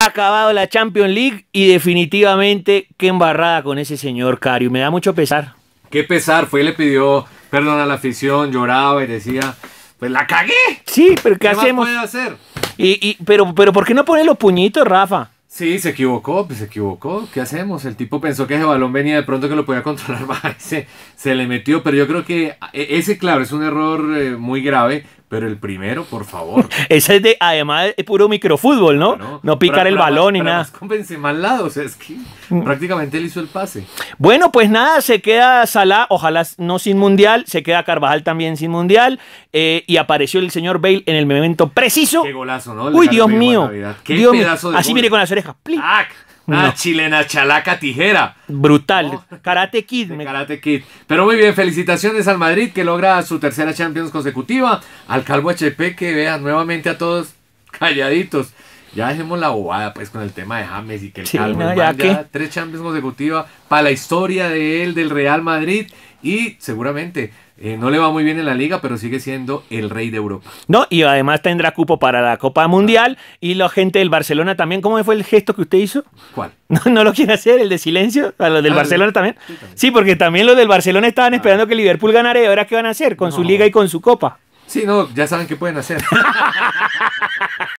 acabado la Champions League y definitivamente qué embarrada con ese señor Cario. Me da mucho pesar. Qué pesar, fue, y le pidió perdón a la afición, lloraba y decía, pues la cagué. Sí, pero ¿qué, ¿Qué hacemos? Más puede hacer? Y, pero, pero ¿por qué no pone los puñitos, Rafa? Sí, se equivocó, pues se equivocó. ¿Qué hacemos? El tipo pensó que ese balón venía de pronto que lo podía controlar más. Se, se le metió, pero yo creo que e, ese, claro, es un error eh, muy grave, pero el primero, por favor. Ese es de, además, es puro microfútbol, ¿no? no picar el balón y nada. con lado, es que mm. prácticamente él hizo el pase. Bueno, pues nada, se queda Salah, ojalá no sin mundial, se queda Carvajal también sin mundial, eh, y apareció el señor Bale en el momento preciso. Qué golazo, ¿no? Uy, Dios mío. Qué pedazo de Así mire con las orejas. Ah, chilena chalaca tijera. Brutal. Karate Kid. karate Kid. Pero muy bien, felicitaciones al Madrid que logra su tercera Champions consecutiva. Al Calvo HP que vean nuevamente a todos calladitos ya dejemos la bobada pues con el tema de James y que el sí, Calvo tres Champions consecutivas para la historia de él del Real Madrid y seguramente eh, no le va muy bien en la liga, pero sigue siendo el rey de Europa. No, y además tendrá cupo para la Copa Mundial ah. y la gente del Barcelona también. ¿Cómo fue el gesto que usted hizo? ¿Cuál? No, lo quiere hacer, el de silencio, a los del ah, Barcelona también. Sí, porque también los del Barcelona estaban ah. esperando que Liverpool ganara y ahora qué van a hacer con su liga y con su copa. Sí, no, ya saben qué pueden hacer.